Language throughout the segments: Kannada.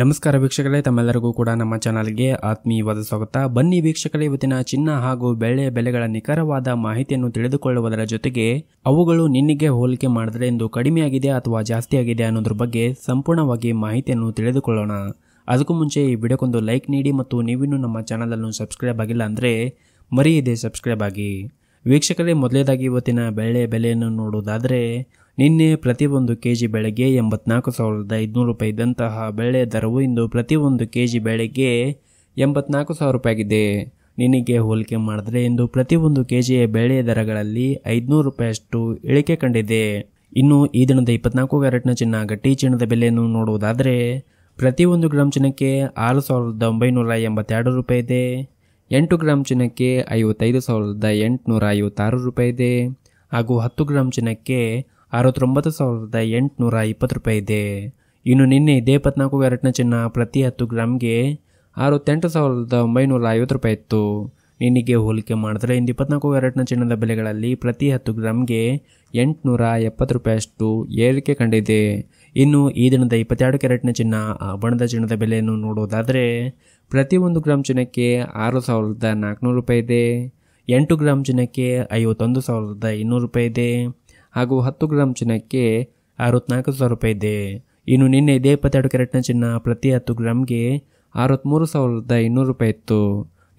ನಮಸ್ಕಾರ ವೀಕ್ಷಕರೇ ತಮ್ಮೆಲ್ಲರಿಗೂ ಕೂಡ ನಮ್ಮ ಚಾನಲ್ಗೆ ಆತ್ಮೀಯವಾದ ಸ್ವಾಗತ ಬನ್ನಿ ವೀಕ್ಷಕರೇ ಇವತ್ತಿನ ಚಿನ್ನ ಹಾಗೂ ಬೆಳೆ ಬೆಲೆಗಳ ನಿಖರವಾದ ಮಾಹಿತಿಯನ್ನು ತಿಳಿದುಕೊಳ್ಳುವುದರ ಜೊತೆಗೆ ಅವುಗಳು ನಿನ್ನಿಗೆ ಹೋಲಿಕೆ ಮಾಡಿದ್ರೆ ಇಂದು ಕಡಿಮೆಯಾಗಿದೆ ಅಥವಾ ಜಾಸ್ತಿ ಆಗಿದೆ ಅನ್ನೋದ್ರ ಬಗ್ಗೆ ಸಂಪೂರ್ಣವಾಗಿ ಮಾಹಿತಿಯನ್ನು ತಿಳಿದುಕೊಳ್ಳೋಣ ಅದಕ್ಕೂ ಮುಂಚೆ ಈ ವಿಡಿಯೋಕ್ಕೊಂದು ಲೈಕ್ ನೀಡಿ ಮತ್ತು ನೀವಿನ್ನೂ ನಮ್ಮ ಚಾನಲನ್ನು ಸಬ್ಸ್ಕ್ರೈಬ್ ಆಗಿಲ್ಲ ಅಂದರೆ ಮರೆಯದೆ ಸಬ್ಸ್ಕ್ರೈಬ್ ಆಗಿ ವೀಕ್ಷಕರೇ ಮೊದಲೇದಾಗಿ ಇವತ್ತಿನ ಬೆಳೆ ಬೆಲೆಯನ್ನು ನೋಡುವುದಾದರೆ ನಿನ್ನೆ ಪ್ರತಿಯೊಂದು ಜಿ ಬೆಳೆಗೆ ಎಂಬತ್ನಾಲ್ಕು ಸಾವಿರದ ಐದುನೂರು ರೂಪಾಯಿ ಇದ್ದಂತಹ ಬೆಳೆ ದರವು ಇಂದು ಪ್ರತಿಯೊಂದು ಜಿ ಬೆಳೆಗೆ ಎಂಬತ್ನಾಲ್ಕು ಸಾವಿರ ರೂಪಾಯಿ ಆಗಿದೆ ನಿನಗೆ ಹೋಲಿಕೆ ಮಾಡಿದ್ರೆ ಇಂದು ಪ್ರತಿಯೊಂದು ಜಿಯ ಬೆಳೆ ದರಗಳಲ್ಲಿ ಐದುನೂರು ರೂಪಾಯಿಯಷ್ಟು ಇಳಿಕೆ ಕಂಡಿದೆ ಇನ್ನು ಈ ದಿನದ ಇಪ್ಪತ್ನಾಲ್ಕು ಕ್ಯಾರೆಟ್ನ ಚಿನ್ನ ಗಟ್ಟಿ ಚಿನ್ನದ ಬೆಲೆಯನ್ನು ನೋಡುವುದಾದರೆ ಪ್ರತಿಯೊಂದು ಗ್ರಾಮ್ ಚಿನ್ನಕ್ಕೆ ಆರು ಸಾವಿರದ ಒಂಬೈನೂರ ಎಂಬತ್ತೆರಡು ರೂಪಾಯಿ ಇದೆ ಎಂಟು ಗ್ರಾಮ್ ಚಿನ್ನಕ್ಕೆ ಐವತ್ತೈದು ಸಾವಿರದ ಎಂಟುನೂರ ಐವತ್ತಾರು ರೂಪಾಯಿ ಇದೆ ಹಾಗೂ ಹತ್ತು ಗ್ರಾಮ್ ಚಿನ್ನಕ್ಕೆ ಅರವತ್ತೊಂಬತ್ತು ಸಾವಿರದ ಎಂಟುನೂರ ಇಪ್ಪತ್ತು ರೂಪಾಯಿ ಇದೆ ಇನ್ನು ನಿನ್ನೆ ಇದೇ ಇಪ್ಪತ್ನಾಲ್ಕು ಕ್ಯಾರೆಟ್ನ ಚಿನ್ನ ಪ್ರತಿ ಹತ್ತು ಗ್ರಾಮ್ಗೆ ಅರವತ್ತೆಂಟು ಸಾವಿರದ ಒಂಬೈನೂರ ಐವತ್ತು ರೂಪಾಯಿ ಇತ್ತು ನಿನ್ನೆಗೆ ಹೋಲಿಕೆ ಮಾಡಿದ್ರೆ ಇಂದು ಇಪ್ಪತ್ನಾಲ್ಕು ಕ್ಯಾರೆಟ್ನ ಚಿನ್ನದ ಬೆಲೆಗಳಲ್ಲಿ ಪ್ರತಿ ಹತ್ತು ಗ್ರಾಮ್ಗೆ ಎಂಟುನೂರ ಎಪ್ಪತ್ತು ರೂಪಾಯಿಯಷ್ಟು ಏರಿಕೆ ಕಂಡಿದೆ ಇನ್ನು ಈ ದಿನದ ಇಪ್ಪತ್ತೆರಡು ಕ್ಯಾರೆಟ್ನ ಚಿನ್ನ ಆಭರಣದ ಚಿನ್ನದ ಬೆಲೆಯನ್ನು ನೋಡೋದಾದರೆ ಪ್ರತಿ ಒಂದು ಗ್ರಾಮ್ ಚಿನ್ನಕ್ಕೆ ಆರು ಸಾವಿರದ ನಾಲ್ಕುನೂರು ರೂಪಾಯಿ ಇದೆ ಎಂಟು ಗ್ರಾಮ್ ಚಿನ್ನಕ್ಕೆ ಐವತ್ತೊಂದು ಸಾವಿರದ ಇನ್ನೂರು ರೂಪಾಯಿ ಇದೆ ಹಾಗೂ ಹತ್ತು ಗ್ರಾಮ್ ಚಿನ್ನಕ್ಕೆ ಅರವತ್ನಾಲ್ಕು ಸಾವಿರ ರೂಪಾಯಿ ಇದೆ ಇನ್ನು ನಿನ್ನೆ ಇದೇ ಇಪ್ಪತ್ತೆರಡು ಕ್ಯಾರೆಟ್ನ ಚಿನ್ನ ಪ್ರತಿ ಹತ್ತು ಗ್ರಾಮ್ಗೆ ಅರವತ್ತ್ಮೂರು ಸಾವಿರದ ಇನ್ನೂರು ರೂಪಾಯಿ ಇತ್ತು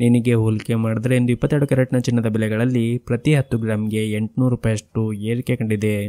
ನಿನಗೆ ಹೋಲಿಕೆ ಮಾಡಿದ್ರೆ ಇಂದು ಇಪ್ಪತ್ತೆರಡು ಕ್ಯಾರೆಟ್ನ ಚಿನ್ನದ ಬೆಲೆಗಳಲ್ಲಿ ಪ್ರತಿ ಹತ್ತು ಗ್ರಾಮ್ಗೆ ಎಂಟುನೂರು ರೂಪಾಯಿಯಷ್ಟು ಏರಿಕೆ ಕಂಡಿದೆ